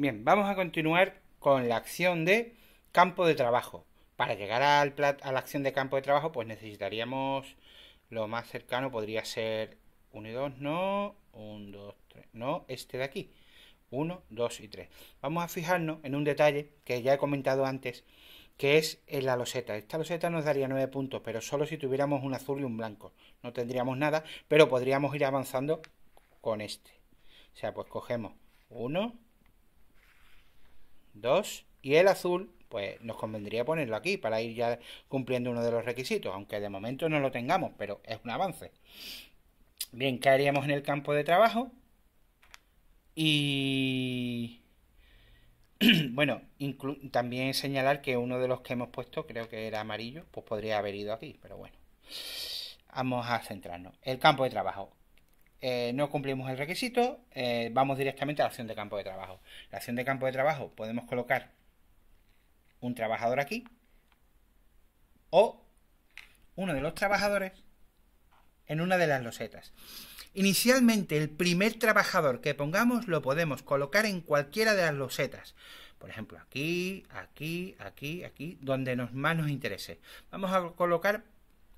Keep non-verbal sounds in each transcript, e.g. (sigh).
Bien, vamos a continuar con la acción de campo de trabajo. Para llegar al a la acción de campo de trabajo, pues necesitaríamos lo más cercano, podría ser 1 y 2, no, 1, 2, 3, no, este de aquí. 1, 2 y 3. Vamos a fijarnos en un detalle que ya he comentado antes, que es en la loseta. Esta loseta nos daría 9 puntos, pero solo si tuviéramos un azul y un blanco. No tendríamos nada, pero podríamos ir avanzando con este. O sea, pues cogemos 1, 2 y el azul, pues nos convendría ponerlo aquí para ir ya cumpliendo uno de los requisitos, aunque de momento no lo tengamos, pero es un avance. Bien, caeríamos en el campo de trabajo? Y (clears throat) bueno, también señalar que uno de los que hemos puesto, creo que era amarillo, pues podría haber ido aquí, pero bueno. Vamos a centrarnos. El campo de trabajo. Eh, no cumplimos el requisito, eh, vamos directamente a la acción de campo de trabajo. La acción de campo de trabajo podemos colocar un trabajador aquí o uno de los trabajadores en una de las losetas. Inicialmente el primer trabajador que pongamos lo podemos colocar en cualquiera de las losetas. Por ejemplo, aquí, aquí, aquí, aquí, donde nos más nos interese. Vamos a colocar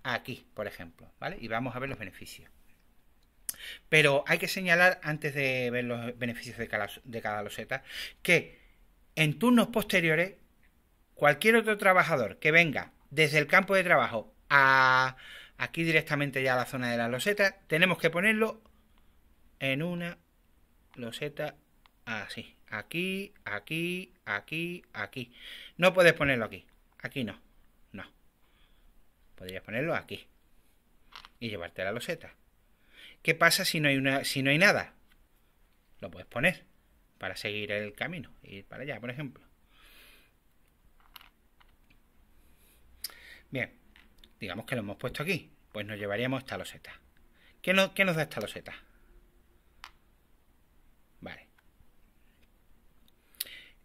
aquí, por ejemplo, ¿vale? Y vamos a ver los beneficios. Pero hay que señalar, antes de ver los beneficios de cada, loseta, que en turnos posteriores, cualquier otro trabajador que venga desde el campo de trabajo a aquí directamente ya a la zona de la loseta, tenemos que ponerlo en una loseta así. Aquí, aquí, aquí, aquí. No puedes ponerlo aquí. Aquí no. No. Podrías ponerlo aquí. Y llevarte la loseta. ¿Qué pasa si no hay, una, si no hay nada? Lo puedes poner para seguir el camino, ir para allá, por ejemplo. Bien, digamos que lo hemos puesto aquí, pues nos llevaríamos esta loseta. ¿Qué qué nos da esta loseta? Vale.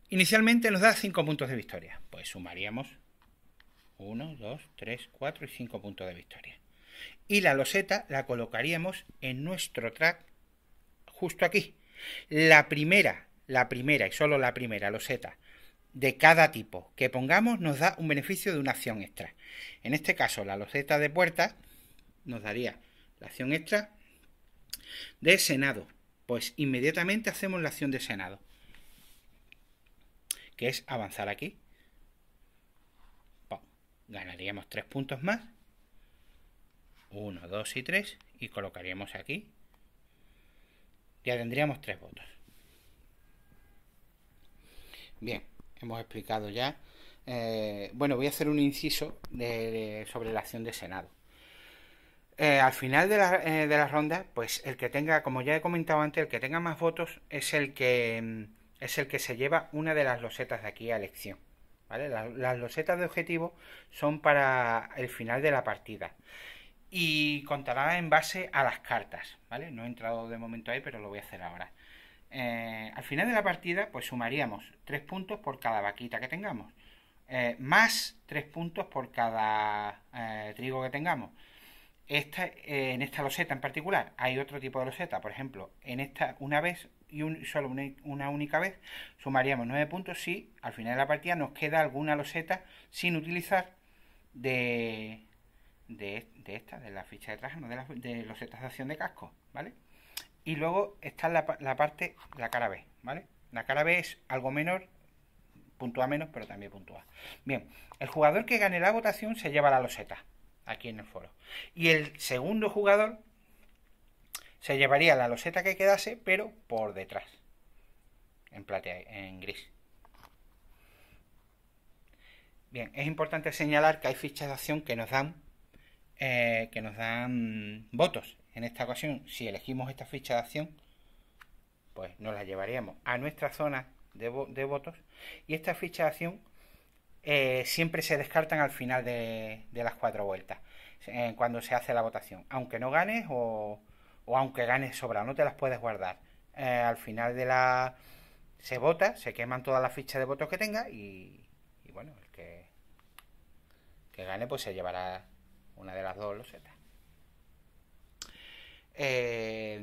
Inicialmente nos da 5 puntos de victoria. Pues sumaríamos 1, 2, 3, 4 y 5 puntos de victoria y la loseta la colocaríamos en nuestro track justo aquí. La primera, la primera y solo la primera loseta de cada tipo que pongamos nos da un beneficio de una acción extra. En este caso, la loseta de puerta nos daría la acción extra de Senado. Pues inmediatamente hacemos la acción de Senado, que es avanzar aquí. ganaríamos tres puntos más 1, 2 y 3 y colocaríamos aquí. Ya tendríamos tres votos. Bien, hemos explicado ya. Eh, bueno, voy a hacer un inciso sobre la acción de Senado. Eh, al final eh, de la, ronda, pues el que tenga, como ya he comentado antes, el que tenga más votos es el que mm, es el que se lleva una de las losetas de aquí a elección. las losetas de objetivo son para el final de la partida y contará en base a las cartas, ¿vale? No he entrado de momento ahí, pero lo voy a hacer ahora. Eh, al final de la partida, pues sumaríamos 3 puntos por cada vaquita que tengamos, eh, más 3 puntos por cada eh, trigo que tengamos. Esta, en esta loseta en particular hay otro tipo de loseta, por ejemplo, en esta una vez y solo una, única vez sumaríamos 9 puntos si al final de la partida nos queda alguna loseta sin utilizar de, de, de esta, de la ficha de traje, no de, la, de los de acción de casco, ¿vale? Y luego está la, la parte, la cara B, ¿vale? La cara B es algo menor, puntúa menos, pero también puntúa. Bien, el jugador que gane la votación se lleva la loseta, aquí en el foro. Y el segundo jugador se llevaría la loseta que quedase, pero por detrás, en, platea, en gris. Bien, es importante señalar que hay fichas de acción que nos dan eh, que nos dan votos. En esta ocasión, si elegimos esta ficha de acción, pues nos la llevaríamos a nuestra zona de, votos y esta ficha de acción eh, siempre se descartan al final de, las cuatro vueltas, eh, cuando se hace la votación. Aunque no ganes o, aunque ganes sobra, no te las puedes guardar. al final de la... se vota, se queman todas las fichas de votos que tenga y, bueno, el que, que gane pues se llevará una de las dos losetas. Eh,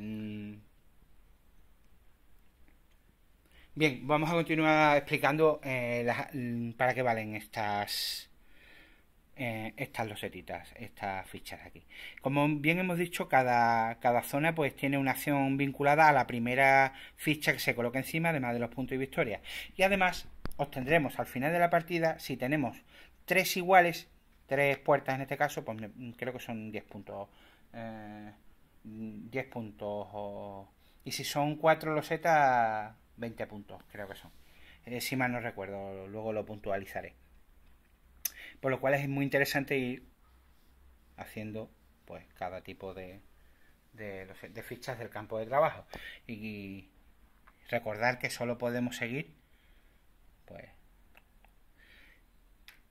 bien, vamos a continuar explicando eh, para qué valen estas, eh, estas losetitas, estas fichas aquí. Como bien hemos dicho, cada, cada zona pues tiene una acción vinculada a la primera ficha que se coloca encima, además de los puntos y victorias. Y además obtendremos al final de la partida, si tenemos tres iguales, tres puertas en este caso, pues mm, creo que son 10 puntos. 10 eh, puntos. y si son 4 losetas, 20 puntos, creo que son. Eh, si mal no recuerdo, luego lo puntualizaré. Por lo cual es muy interesante ir haciendo pues cada tipo de, de, de fichas del campo de trabajo. Y recordar que solo podemos seguir pues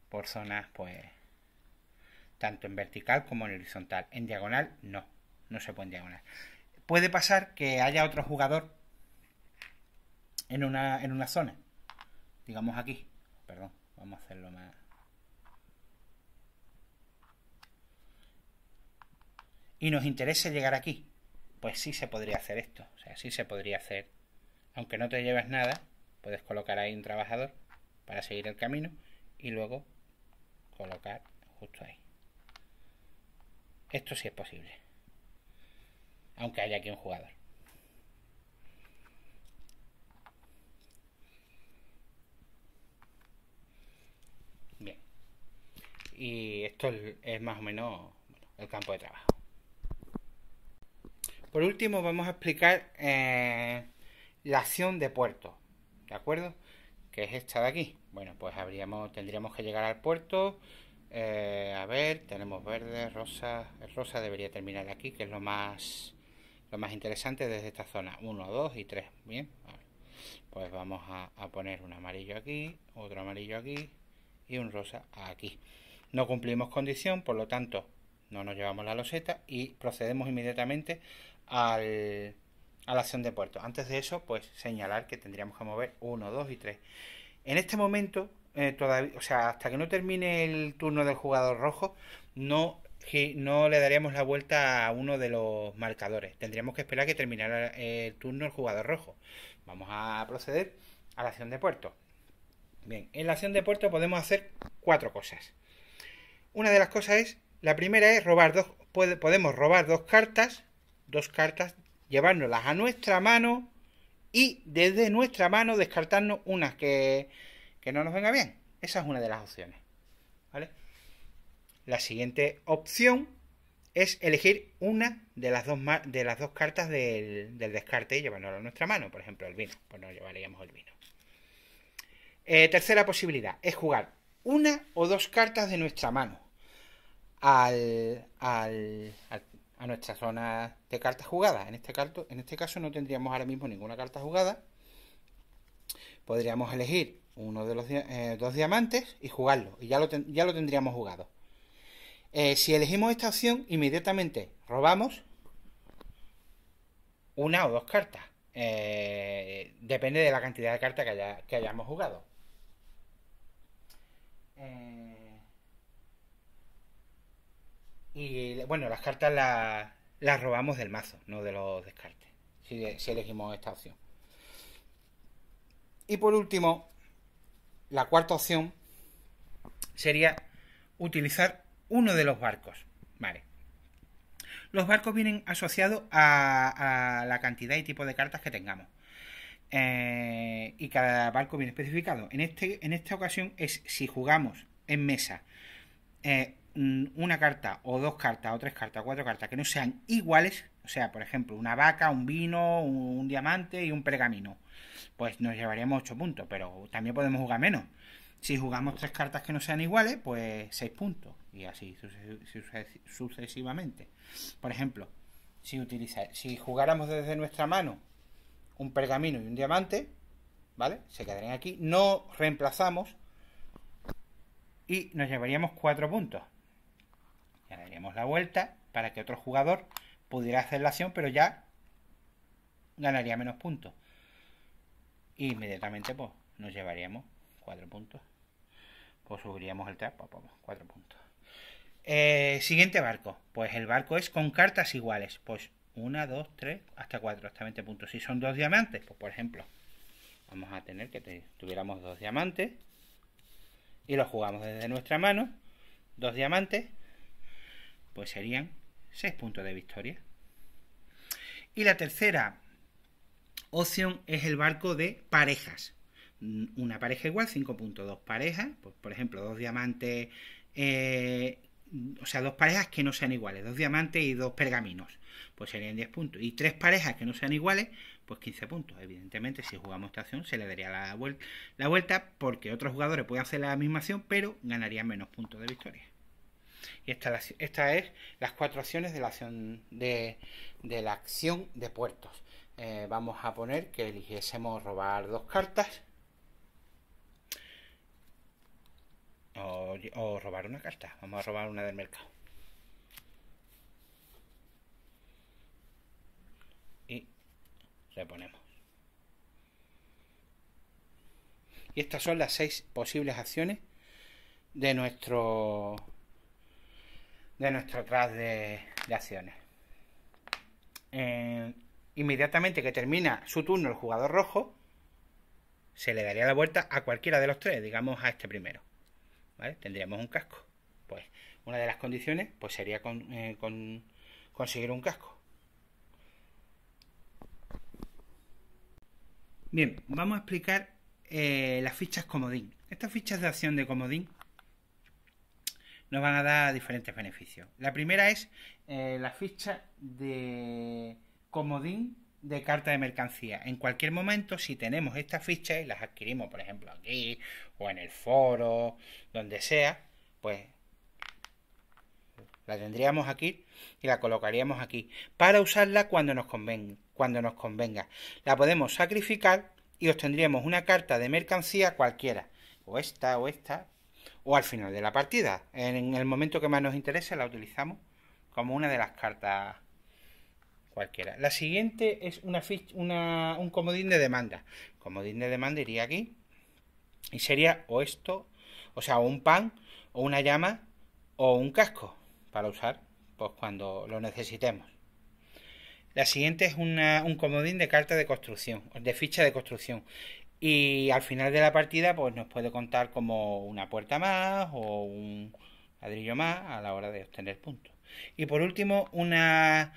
por zonas pues tanto en vertical como en horizontal. En diagonal no, no se puede en diagonal. Puede pasar que haya otro jugador en una, en una zona, digamos aquí, perdón, vamos a hacerlo más... Y nos interese llegar aquí, pues sí se podría hacer esto, o sea, sí se podría hacer, aunque no te lleves nada, puedes colocar ahí un trabajador para seguir el camino y luego colocar justo ahí. Esto sí es posible. Aunque haya aquí un jugador. Bien. Y esto es más o menos el campo de trabajo. Por último vamos a explicar eh, la acción de puerto. ¿De acuerdo? Que es esta de aquí. Bueno, pues habríamos, tendríamos que llegar al puerto eh, a ver, tenemos verde, rosa. El rosa debería terminar aquí, que es lo más, lo más interesante desde esta zona. 1, 2 y 3. Bien, pues vamos a, poner un amarillo aquí, otro amarillo aquí y un rosa aquí. No cumplimos condición, por lo tanto, no nos llevamos la loseta y procedemos inmediatamente a la acción de puerto. Antes de eso, pues señalar que tendríamos que mover 1, 2 y 3. En este momento eh, o sea, hasta que no termine el turno del jugador rojo, no, no le daríamos la vuelta a uno de los marcadores. Tendríamos que esperar que terminara el turno el jugador rojo. Vamos a proceder a la acción de puerto. Bien, en la acción de puerto podemos hacer cuatro cosas. Una de las cosas es, la primera es robar dos, podemos robar dos cartas, dos cartas, llevárnoslas a nuestra mano y desde nuestra mano descartarnos unas que que no nos venga bien. Esa es una de las opciones. ¿Vale? La siguiente opción es elegir una de las dos, de las dos cartas del, descarte y llevárnosla a nuestra mano. Por ejemplo, el vino. Pues no llevaríamos el vino. Eh, tercera posibilidad es jugar una o dos cartas de nuestra mano al, al, a nuestra zona de cartas jugadas. En este, caso, en este caso no tendríamos ahora mismo ninguna carta jugada. Podríamos elegir uno de los eh, dos diamantes y jugarlo. Y ya lo, ya lo tendríamos jugado. Eh, si elegimos esta opción, inmediatamente robamos una o dos cartas. Eh, depende de la cantidad de cartas que, hayamos jugado. y bueno, las cartas las, robamos del mazo, no de los descartes. si elegimos esta opción. Y por último, la cuarta opción sería utilizar uno de los barcos. Vale. Los barcos vienen asociados a, la cantidad y tipo de cartas que tengamos. Eh, y cada barco viene especificado. En, este, en esta ocasión es si jugamos en mesa eh, mm, una carta o dos cartas o tres cartas o cuatro cartas que no sean iguales, o sea, por ejemplo, una vaca, un vino, un diamante y un pergamino pues nos llevaríamos 8 puntos, pero también podemos jugar menos. Si jugamos tres cartas que no sean iguales, pues 6 puntos, y así sucesivamente. Por ejemplo, si, si jugáramos desde nuestra mano un pergamino y un diamante, ¿vale? Se quedarían aquí, no reemplazamos y nos llevaríamos 4 puntos. Ya daríamos la vuelta para que otro jugador pudiera hacer la acción, pero ya ganaría menos puntos y inmediatamente pues nos llevaríamos cuatro puntos pues subiríamos el trap pues, cuatro puntos eh, siguiente barco pues el barco es con cartas iguales pues 1, 2, 3, hasta 4 hasta 20 puntos. Si son dos diamantes, pues por ejemplo, vamos a tener que tuviéramos dos diamantes y los jugamos desde nuestra mano. Dos diamantes, pues serían seis puntos de victoria. Y la tercera Ocean es el barco de parejas. Mm, una pareja igual, 5.2 parejas, pues, por ejemplo, dos diamantes, eh, mm, o sea, dos parejas que no sean iguales, dos diamantes y dos pergaminos, pues serían 10 puntos. Y tres parejas que no sean iguales, pues 15 puntos. Evidentemente, si jugamos esta acción, se le daría la, la vuelta porque otros jugadores pueden hacer la misma acción, pero ganarían menos puntos de victoria. Y esta, esta es las cuatro acciones de la acción de la acción de puertos. Eh, vamos a poner que eligiésemos robar dos cartas o, robar una carta. Vamos a robar una del mercado. Y reponemos. Y estas son las seis posibles acciones de nuestro de nuestro track de, acciones. Eh, inmediatamente que termina su turno el jugador rojo, se le daría la vuelta a cualquiera de los tres, digamos a este primero. Tendríamos un casco. Pues una de las condiciones pues sería con, eh, conseguir un casco. Bien, vamos a explicar eh, las fichas comodín. Estas fichas de acción de comodín nos van a dar diferentes beneficios. La primera es eh, la ficha de comodín de carta de mercancía. En cualquier momento, si tenemos estas fichas y las adquirimos, por ejemplo, aquí o en el foro, donde sea, pues la tendríamos aquí y la colocaríamos aquí para usarla cuando nos convenga. Cuando nos convenga. La podemos sacrificar y obtendríamos una carta de mercancía cualquiera, o esta o esta, o al final de la partida. En el momento que más nos interese la utilizamos como una de las cartas cualquiera. La siguiente es una, ficha, una un comodín de demanda. Comodín de demanda iría aquí. Y sería o esto, o sea, un pan, o una llama, o un casco para usar pues, cuando lo necesitemos. La siguiente es una, un comodín de carta de construcción, de ficha de construcción. Y al final de la partida, pues nos puede contar como una puerta más o un ladrillo más a la hora de obtener puntos. Y por último, una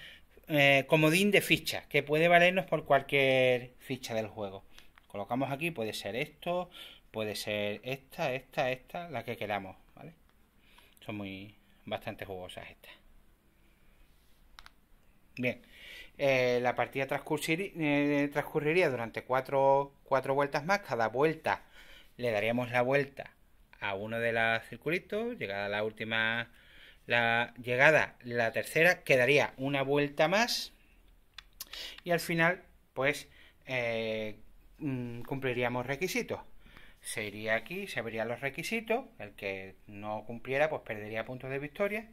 eh, comodín de ficha que puede valernos por cualquier ficha del juego. Colocamos aquí, puede ser esto, puede ser esta, esta, esta, la que queramos, ¿vale? Son muy bastante jugosas estas. Bien, eh, la partida eh, transcurriría durante cuatro, cuatro vueltas más. Cada vuelta le daríamos la vuelta a uno de los circulitos, llegada la última la llegada, la tercera, quedaría una vuelta más y al final, pues, eh, mm, cumpliríamos requisitos. Se iría aquí, se abrirían los requisitos, el que no cumpliera, pues perdería puntos de victoria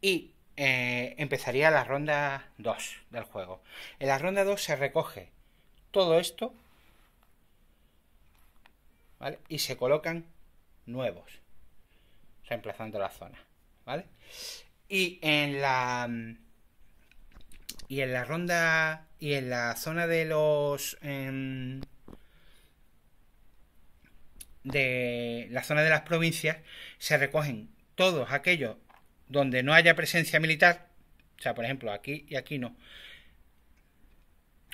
y eh, empezaría la ronda 2 del juego. En la ronda 2 se recoge todo esto y se colocan nuevos reemplazando la zona, ¿vale? Y en la y en la ronda y en la zona de los em, de la zona de las provincias se recogen todos aquellos donde no haya presencia militar, o sea, por ejemplo, aquí y aquí no,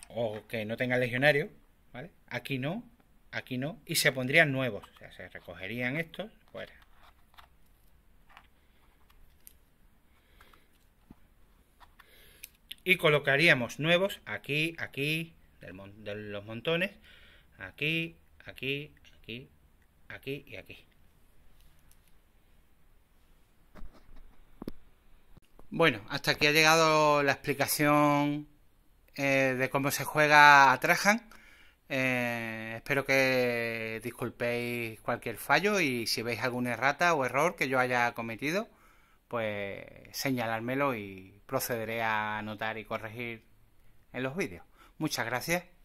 o que no tenga legionario, ¿vale? Aquí no, aquí no, y se pondrían nuevos, o sea, se recogerían estos fuera. y colocaríamos nuevos aquí, aquí, de los montones, aquí, aquí, aquí, aquí y aquí. Bueno, hasta aquí ha llegado la explicación eh, de cómo se juega a Trajan. Eh, espero que disculpéis cualquier fallo y si veis alguna errata o error que yo haya cometido, pues señalármelo y procederé a anotar y corregir en los vídeos. Muchas gracias.